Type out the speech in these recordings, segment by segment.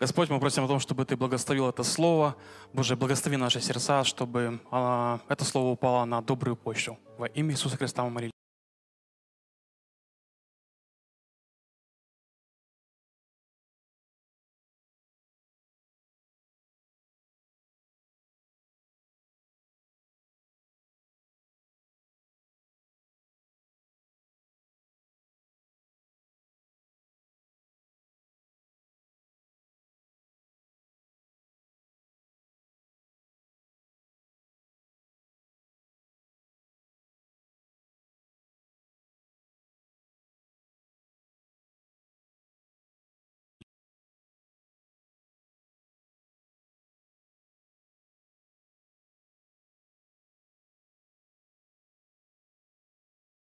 Господь, мы просим о том, чтобы Ты благословил это слово. Боже, благослови наши сердца, чтобы а, это слово упало на добрую почту. Во имя Иисуса Христа мы молились.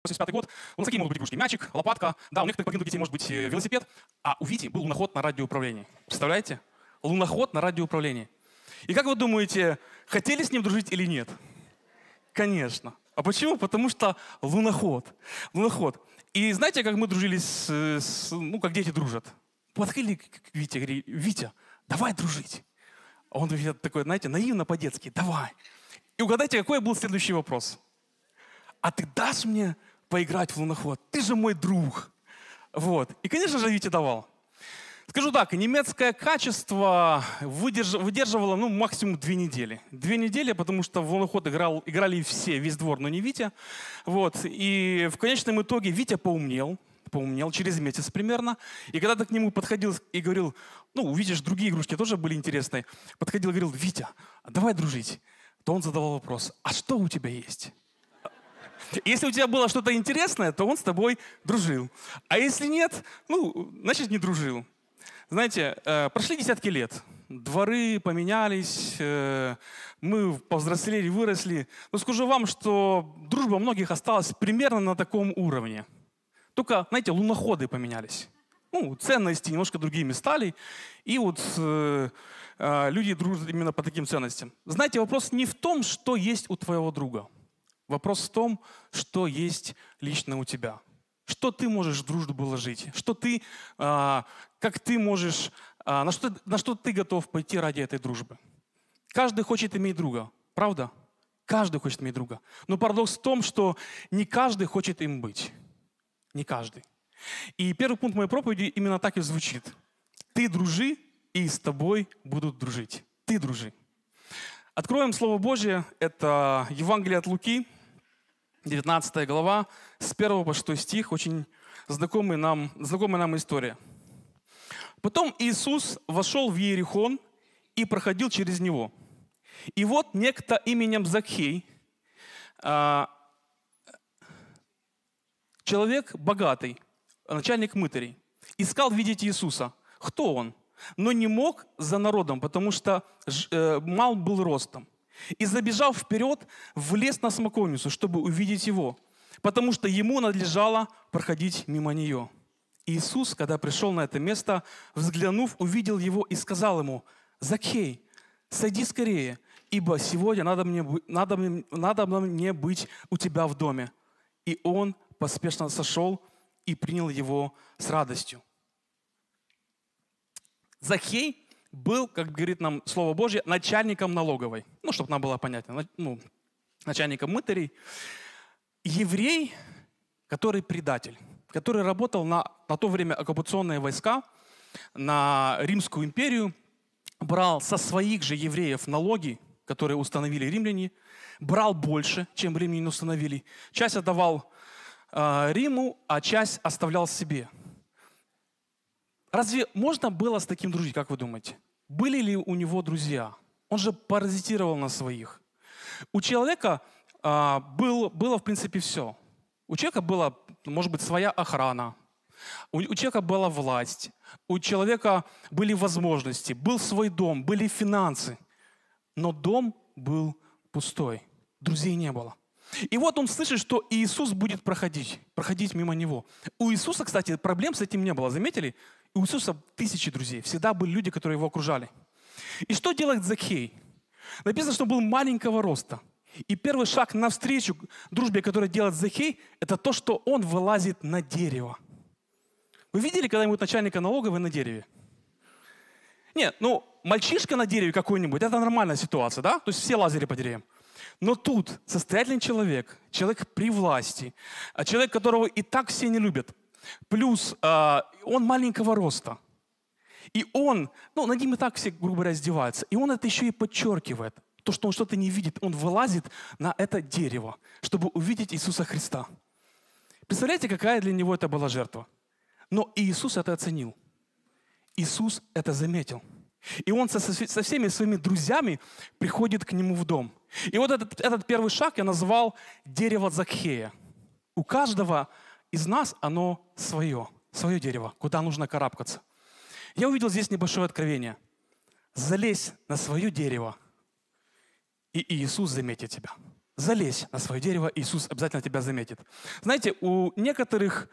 85 год. У нас могут быть игрушки? Мячик, лопатка. Да, у некоторых половинок детей может быть э, велосипед. А у Вити был луноход на радиоуправлении. Представляете? Луноход на радиоуправлении. И как вы думаете, хотели с ним дружить или нет? Конечно. А почему? Потому что луноход. Луноход. И знаете, как мы дружили с, э, с ну, как дети дружат? Подходили к Вите, говорили, Витя, давай дружить. А он такой, знаете, наивно по-детски, давай. И угадайте, какой был следующий вопрос? А ты дашь мне поиграть в луноход. Ты же мой друг. Вот. И, конечно же, Витя давал. Скажу так, немецкое качество выдерж... выдерживало ну, максимум две недели. Две недели, потому что в луноход играл, играли все, весь двор, но не Витя. Вот. И в конечном итоге Витя поумнел, поумнел через месяц примерно. И когда ты к нему подходил и говорил, ну, увидишь, другие игрушки тоже были интересные, подходил и говорил, Витя, давай дружить, то он задавал вопрос, а что у тебя есть? Если у тебя было что-то интересное, то он с тобой дружил. А если нет, ну, значит, не дружил. Знаете, э, прошли десятки лет, дворы поменялись, э, мы повзрослели, выросли. Но скажу вам, что дружба многих осталась примерно на таком уровне. Только, знаете, луноходы поменялись. Ну, ценности немножко другими стали. И вот э, э люди дружат именно по таким ценностям. Знаете, вопрос не в том, что есть у твоего друга. Вопрос в том, что есть лично у тебя. Что ты можешь в дружбу положить? Что ты, а, как ты можешь, а, на, что, на что ты готов пойти ради этой дружбы? Каждый хочет иметь друга, правда? Каждый хочет иметь друга. Но парадокс в том, что не каждый хочет им быть. Не каждый. И первый пункт моей проповеди именно так и звучит. Ты дружи, и с тобой будут дружить. Ты дружи. Откроем Слово Божье. Это Евангелие от Луки, 19 глава, с 1 по 6 стих, очень знакомая нам, знакомая нам история. «Потом Иисус вошел в Иерихон и проходил через него. И вот некто именем Закхей, а, человек богатый, начальник мытарей, искал видеть Иисуса. Кто он? Но не мог за народом, потому что э, мал был ростом. И забежав вперед, влез на смоковницу, чтобы увидеть его, потому что ему надлежало проходить мимо нее. Иисус, когда пришел на это место, взглянув, увидел его и сказал ему, «Закхей, сойди скорее, ибо сегодня надо мне, надо, надо мне быть у тебя в доме». И он поспешно сошел и принял его с радостью. Захей был, как говорит нам Слово Божье, начальником налоговой. Ну, чтобы нам было понятно, ну, начальником мытарей. Еврей, который предатель, который работал на, на то время оккупационные войска, на Римскую империю, брал со своих же евреев налоги, которые установили римляне, брал больше, чем римляне установили. Часть отдавал э, Риму, а часть оставлял себе. Разве можно было с таким дружить, как вы думаете? Были ли у него друзья? Он же паразитировал на своих. У человека а, был, было, в принципе, все. У человека была, может быть, своя охрана. У, у человека была власть. У человека были возможности. Был свой дом, были финансы. Но дом был пустой. Друзей не было. И вот он слышит, что Иисус будет проходить, проходить мимо него. У Иисуса, кстати, проблем с этим не было, заметили? У Иисуса тысячи друзей, всегда были люди, которые его окружали. И что делает Закхей? Написано, что он был маленького роста. И первый шаг навстречу дружбе, которую делает Закхей, это то, что он вылазит на дерево. Вы видели когда-нибудь начальника налоговой на дереве? Нет, ну, мальчишка на дереве какой-нибудь, это нормальная ситуация, да? То есть все лазили по деревьям. Но тут состоятельный человек, человек при власти, а, человек, которого и так все не любят, плюс а, он маленького роста, и он, ну, над ним и так все, грубо говоря, издеваются, и он это еще и подчеркивает. То, что он что-то не видит, он вылазит на это дерево, чтобы увидеть Иисуса Христа. Представляете, какая для него это была жертва? Но Иисус это оценил. Иисус это заметил. И он со, со всеми своими друзьями приходит к нему в дом. И вот этот, этот первый шаг я назвал «дерево Закхея». У каждого из нас оно свое, свое дерево, куда нужно карабкаться. Я увидел здесь небольшое откровение. Залезь на свое дерево, и Иисус заметит тебя. Залезь на свое дерево, и Иисус обязательно тебя заметит. Знаете, у некоторых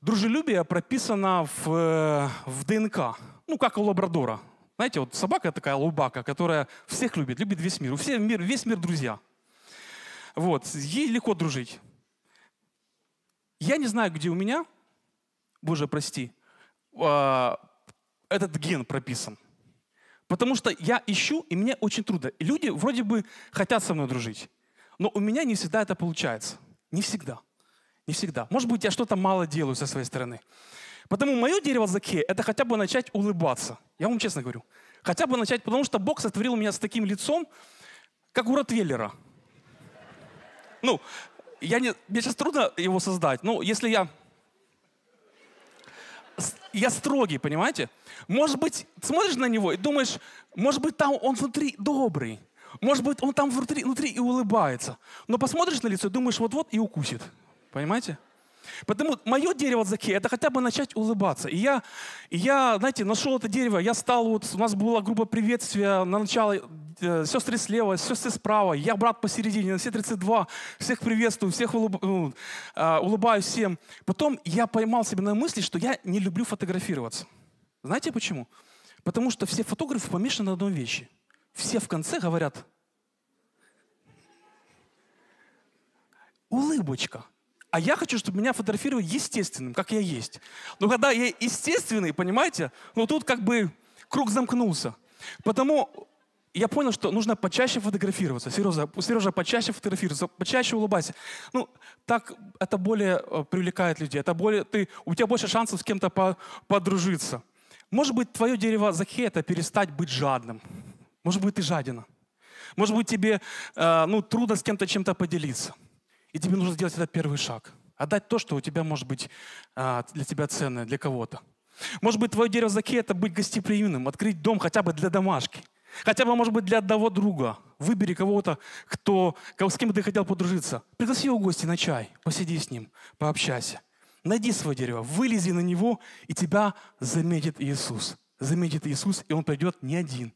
дружелюбие прописано в, э, в ДНК, ну, как у лабрадора. Знаете, вот собака такая лубака, которая всех любит, любит весь мир. У всех мир, весь мир друзья. Вот, ей легко дружить. Я не знаю, где у меня, боже, прости, а, этот ген прописан. Потому что я ищу, и мне очень трудно. люди вроде бы хотят со мной дружить, но у меня не всегда это получается. Не всегда. Не всегда. Может быть, я что-то мало делаю со своей стороны. Потому мое дерево заке – это хотя бы начать улыбаться. Я вам честно говорю. Хотя бы начать, потому что Бог сотворил меня с таким лицом, как у Ротвеллера. Ну, я не, мне сейчас трудно его создать. Ну, если я... Я строгий, понимаете? Может быть, смотришь на него и думаешь, может быть, там он внутри добрый. Может быть, он там внутри, внутри и улыбается. Но посмотришь на лицо и думаешь, вот-вот и укусит. Понимаете? Потому мое дерево Заки, это хотя бы начать улыбаться. И я, и я, знаете, нашел это дерево, я стал вот, у нас была группа приветствия на начало, э, сестры слева, сестры справа, я брат посередине, на все 32, всех приветствую, всех улыб, ну, э, улыбаюсь всем. Потом я поймал себя на мысли, что я не люблю фотографироваться. Знаете почему? Потому что все фотографы помешаны на одной вещи. Все в конце говорят, улыбочка. А я хочу, чтобы меня фотографировали естественным, как я есть. Но когда я естественный, понимаете, ну тут как бы круг замкнулся. Потому я понял, что нужно почаще фотографироваться. Сережа, Сережа, почаще фотографироваться, почаще улыбайся. Ну, так это более э, привлекает людей. Это более, ты, у тебя больше шансов с кем-то по, подружиться. Может быть, твое дерево Захея – это перестать быть жадным. Может быть, ты жадина. Может быть, тебе э, ну, трудно с кем-то чем-то поделиться. И тебе нужно сделать этот первый шаг. Отдать то, что у тебя может быть а, для тебя ценное, для кого-то. Может быть, твое дерево заки – это быть гостеприимным, открыть дом хотя бы для домашки. Хотя бы, может быть, для одного друга. Выбери кого-то, кто, с кем ты хотел подружиться. Пригласи его в гости на чай, посиди с ним, пообщайся. Найди свое дерево, вылези на него, и тебя заметит Иисус. Заметит Иисус, и он придет не один,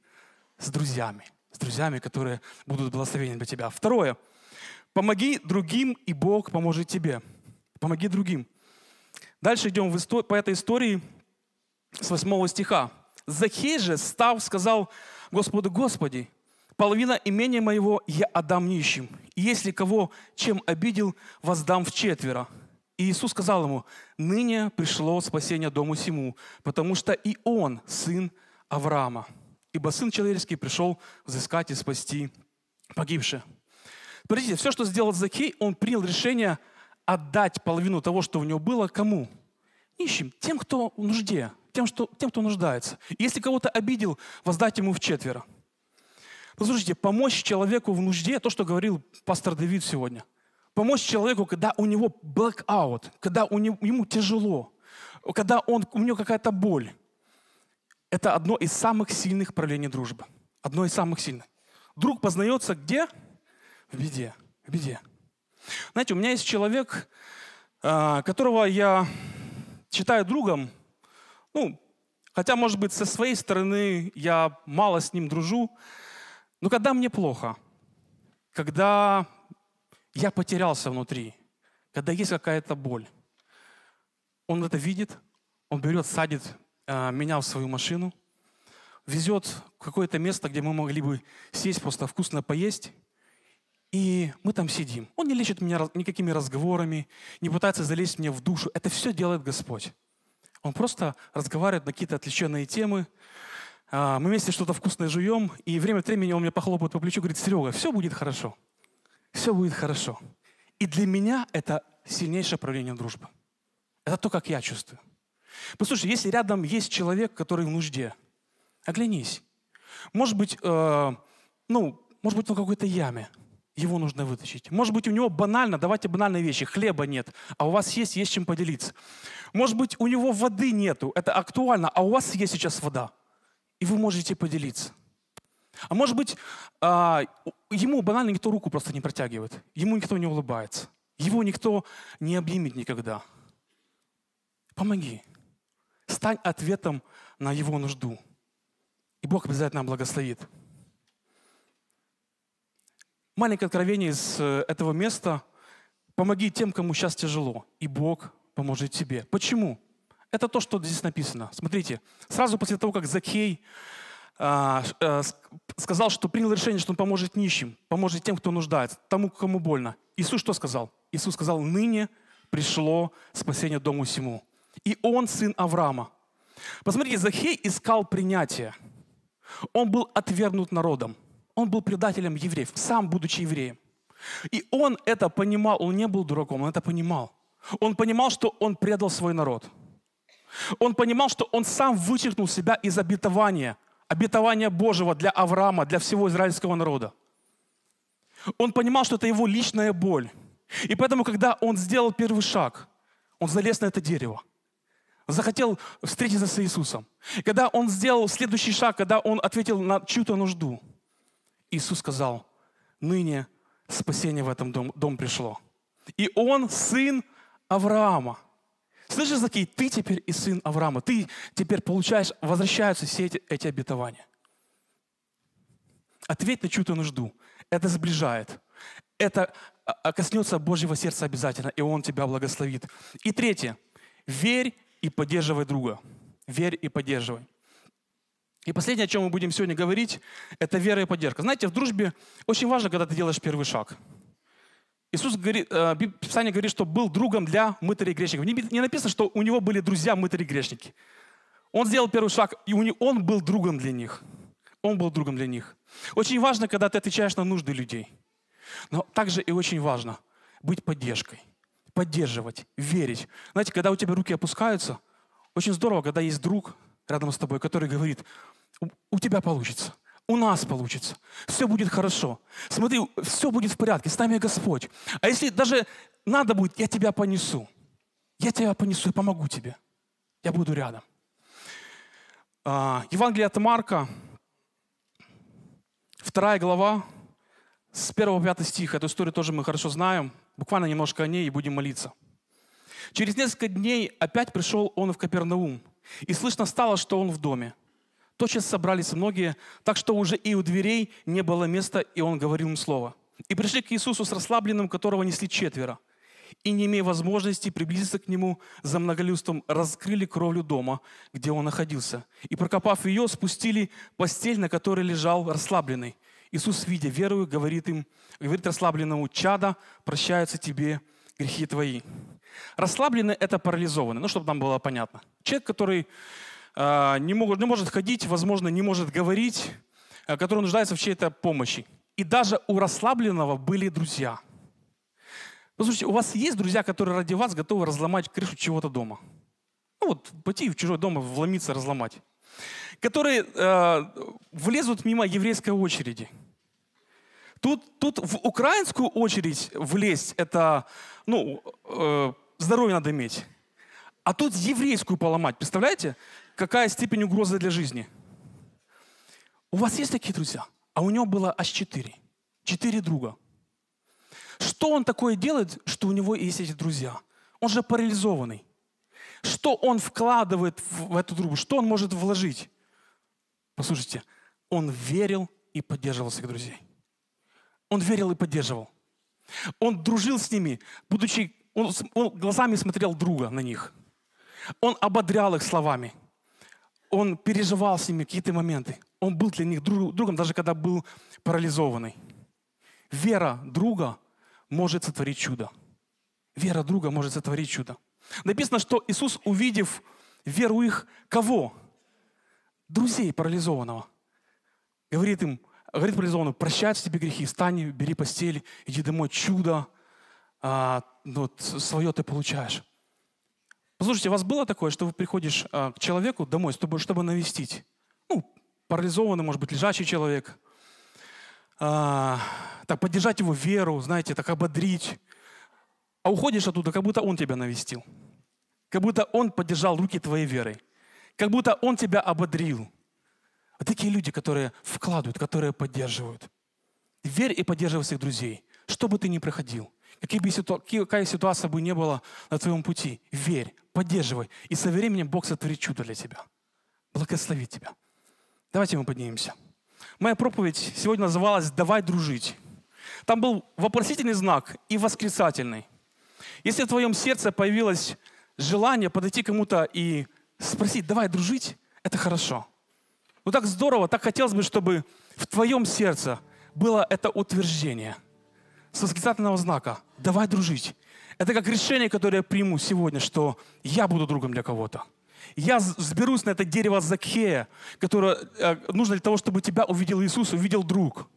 с друзьями. С друзьями, которые будут благословением для тебя. Второе – Помоги другим, и Бог поможет тебе. Помоги другим. Дальше идем истор- по этой истории с 8 стиха. Захей же, став, сказал Господу, Господи, половина имения моего я отдам нищим. И если кого чем обидел, воздам в четверо. И Иисус сказал ему, ныне пришло спасение дому сему, потому что и он сын Авраама. Ибо Сын Человеческий пришел взыскать и спасти погибших. Подождите, все, что сделал Закей, он принял решение отдать половину того, что у него было, кому? Нищим, тем, кто в нужде, тем, что, тем кто нуждается. Если кого-то обидел, воздать ему в четверо. Послушайте, помочь человеку в нужде, то, что говорил пастор Давид сегодня. Помочь человеку, когда у него blackout, когда у него, ему тяжело, когда он, у него какая-то боль. Это одно из самых сильных проявлений дружбы. Одно из самых сильных. Друг познается Где? в беде, в беде. Знаете, у меня есть человек, а, которого я считаю другом, ну, хотя, может быть, со своей стороны я мало с ним дружу, но когда мне плохо, когда я потерялся внутри, когда есть какая-то боль, он это видит, он берет, садит а, меня в свою машину, везет в какое-то место, где мы могли бы сесть, просто вкусно поесть, и мы там сидим. Он не лечит меня никакими разговорами, не пытается залезть мне в душу. Это все делает Господь. Он просто разговаривает на какие-то отвлеченные темы. А, мы вместе что-то вкусное жуем, и время от времени он меня похлопает по плечу, говорит, Серега, все будет хорошо. Все будет хорошо. И для меня это сильнейшее проявление дружбы. Это то, как я чувствую. Послушай, если рядом есть человек, который в нужде, оглянись. Может быть, э, ну, может быть, он в какой-то яме его нужно вытащить. Может быть, у него банально, давайте банальные вещи, хлеба нет, а у вас есть, есть чем поделиться. Может быть, у него воды нету, это актуально, а у вас есть сейчас вода, и вы можете поделиться. А может быть, а, ему банально никто руку просто не протягивает, ему никто не улыбается, его никто не обнимет никогда. Помоги, стань ответом на его нужду, и Бог обязательно благословит. Маленькое откровение из э, этого места. Помоги тем, кому сейчас тяжело, и Бог поможет тебе. Почему? Это то, что здесь написано. Смотрите, сразу после того, как Закхей а, э, сказал, что принял решение, что он поможет нищим, поможет тем, кто нуждается, тому, кому больно. Иисус что сказал? Иисус сказал, ныне пришло спасение дому всему. И он сын Авраама. Посмотрите, Захей искал принятия. Он был отвергнут народом. Он был предателем евреев, сам будучи евреем. И он это понимал, он не был дураком, он это понимал. Он понимал, что он предал свой народ. Он понимал, что он сам вычеркнул себя из обетования, обетования Божьего для Авраама, для всего израильского народа. Он понимал, что это его личная боль. И поэтому, когда он сделал первый шаг, он залез на это дерево, захотел встретиться с Иисусом. когда он сделал следующий шаг, когда он ответил на чью-то нужду – Иисус сказал, ныне спасение в этом дом, дом пришло. И он сын Авраама. Слышишь, Закей, ты теперь и сын Авраама. Ты теперь получаешь, возвращаются все эти, эти обетования. Ответь на чью-то нужду. Это сближает. Это а, а, коснется Божьего сердца обязательно, и Он тебя благословит. И третье. Верь и поддерживай друга. Верь и поддерживай. И последнее, о чем мы будем сегодня говорить, это вера и поддержка. Знаете, в дружбе очень важно, когда ты делаешь первый шаг. Иисус говорит, э, Писание говорит, что был другом для мытарей и грешников. Не написано, что у него были друзья мытари и грешники. Он сделал первый шаг, и он был другом для них. Он был другом для них. Очень важно, когда ты отвечаешь на нужды людей. Но также и очень важно быть поддержкой, поддерживать, верить. Знаете, когда у тебя руки опускаются, очень здорово, когда есть друг рядом с тобой, который говорит, у тебя получится. У нас получится. Все будет хорошо. Смотри, все будет в порядке. С нами Господь. А если даже надо будет, я тебя понесу. Я тебя понесу, и помогу тебе. Я буду рядом. А, Евангелие от Марка, 2 глава, с 1 по 5 стих. Эту историю тоже мы хорошо знаем. Буквально немножко о ней и будем молиться. Через несколько дней опять пришел он в Капернаум, и слышно стало, что он в доме. Тотчас собрались многие, так что уже и у дверей не было места, и он говорил им слово. И пришли к Иисусу с расслабленным, которого несли четверо. И, не имея возможности приблизиться к нему за многолюдством, раскрыли кровлю дома, где он находился. И, прокопав ее, спустили постель, на которой лежал расслабленный. Иисус, видя верую, говорит им, говорит расслабленному, «Чада, прощаются тебе грехи твои». Расслабленный – это парализованный, ну, чтобы нам было понятно. Человек, который а, не, могут, не может ходить, возможно, не может говорить, а, который нуждается в чьей-то помощи. И даже у расслабленного были друзья. Послушайте, ну, у вас есть друзья, которые ради вас готовы разломать крышу чего-то дома? Ну вот, пойти в чужой дом, вломиться, разломать. Которые э, влезут мимо еврейской очереди. Тут, тут в украинскую очередь влезть, это, ну, э, здоровье надо иметь. А тут еврейскую поломать, представляете? какая степень угрозы для жизни. У вас есть такие друзья? А у него было аж четыре. Четыре друга. Что он такое делает, что у него есть эти друзья? Он же парализованный. Что он вкладывает в эту трубу? Что он может вложить? Послушайте, он верил и поддерживал своих друзей. Он верил и поддерживал. Он дружил с ними, будучи, он, он глазами смотрел друга на них. Он ободрял их словами он переживал с ними какие-то моменты. Он был для них друг, другом, даже когда был парализованный. Вера друга может сотворить чудо. Вера друга может сотворить чудо. Написано, что Иисус, увидев веру их, кого? Друзей парализованного. Говорит им, говорит парализованному, прощаются тебе грехи, встань, бери постель, иди домой, чудо а, ну, свое ты получаешь. Послушайте, у вас было такое, что вы приходишь а, к человеку домой, чтобы, чтобы навестить? Ну, парализованный, может быть, лежачий человек. А, так, поддержать его веру, знаете, так ободрить. А уходишь оттуда, как будто он тебя навестил. Как будто он поддержал руки твоей верой. Как будто он тебя ободрил. А такие люди, которые вкладывают, которые поддерживают. Верь и поддерживай своих друзей. Что бы ты ни проходил, какие бы ситуа- какая ситуация бы ни была на твоем пути, верь, поддерживай. И со временем Бог сотворит чудо для тебя. Благословит тебя. Давайте мы поднимемся. Моя проповедь сегодня называлась «Давай дружить». Там был вопросительный знак и восклицательный. Если в твоем сердце появилось желание подойти кому-то и спросить «Давай дружить», это хорошо. Ну так здорово, так хотелось бы, чтобы в твоем сердце было это утверждение с восклицательного знака «Давай дружить». Это как решение, которое я приму сегодня, что я буду другом для кого-то. Я сберусь на это дерево Закхея, которое э, нужно для того, чтобы тебя увидел Иисус, увидел друг.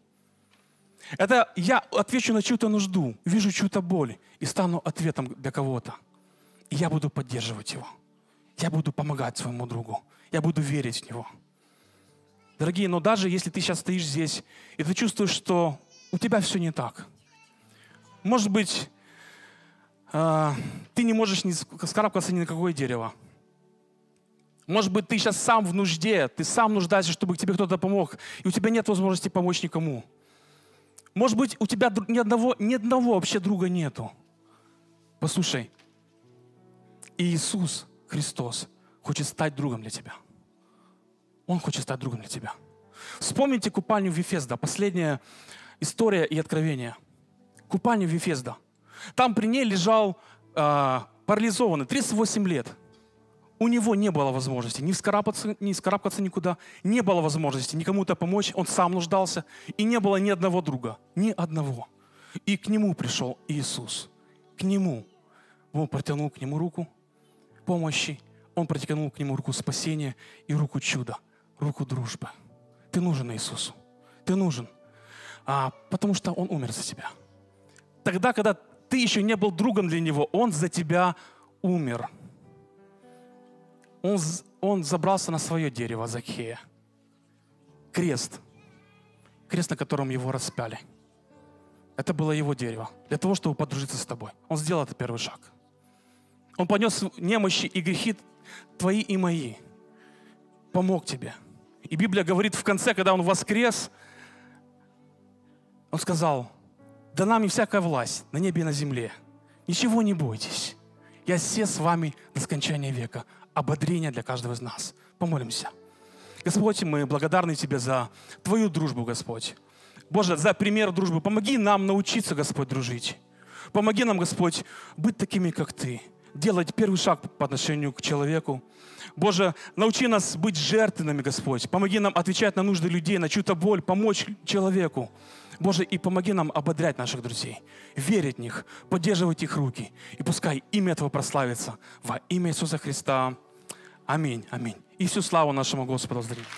Это я отвечу на чью-то нужду, вижу чью-то боль и стану ответом для кого-то. И я буду поддерживать его. Я буду помогать своему другу. Я буду верить в него. Дорогие, но даже если ты сейчас стоишь здесь, и ты чувствуешь, что у тебя все не так. Может быть, а, ты не можешь не скарабкаться ни на какое дерево. Может быть, ты сейчас сам в нужде, ты сам нуждаешься, чтобы тебе кто-то помог, и у тебя нет возможности помочь никому. Может быть, у тебя ни одного, ни одного вообще друга нету. Послушай, Иисус Христос хочет стать другом для тебя. Он хочет стать другом для тебя. Вспомните купальню Вифезда, последняя история и откровение. Купальню Вифезда – там при ней лежал э, парализованный 38 лет. У него не было возможности ни вскарабкаться, ни вскарабкаться никуда, не было возможности никому-то помочь, он сам нуждался, и не было ни одного друга, ни одного. И к нему пришел Иисус, к нему. Он протянул к нему руку помощи, он протянул к нему руку спасения и руку чуда, руку дружбы. Ты нужен Иисусу, ты нужен, а, потому что он умер за тебя. Тогда, когда ты еще не был другом для него. Он за тебя умер. Он, он забрался на свое дерево, Закхея. Крест. Крест, на котором его распяли. Это было его дерево. Для того, чтобы подружиться с тобой. Он сделал этот первый шаг. Он понес немощи и грехи твои и мои. Помог тебе. И Библия говорит в конце, когда он воскрес, он сказал, дана мне всякая власть на небе и на земле. Ничего не бойтесь. Я все с вами до скончания века. Ободрение для каждого из нас. Помолимся. Господь, мы благодарны Тебе за Твою дружбу, Господь. Боже, за пример дружбы. Помоги нам научиться, Господь, дружить. Помоги нам, Господь, быть такими, как Ты делать первый шаг по отношению к человеку. Боже, научи нас быть жертвенными, Господь. Помоги нам отвечать на нужды людей, на чью-то боль, помочь человеку. Боже, и помоги нам ободрять наших друзей, верить в них, поддерживать их руки. И пускай имя Твое прославится во имя Иисуса Христа. Аминь, аминь. И всю славу нашему Господу здравствуйте.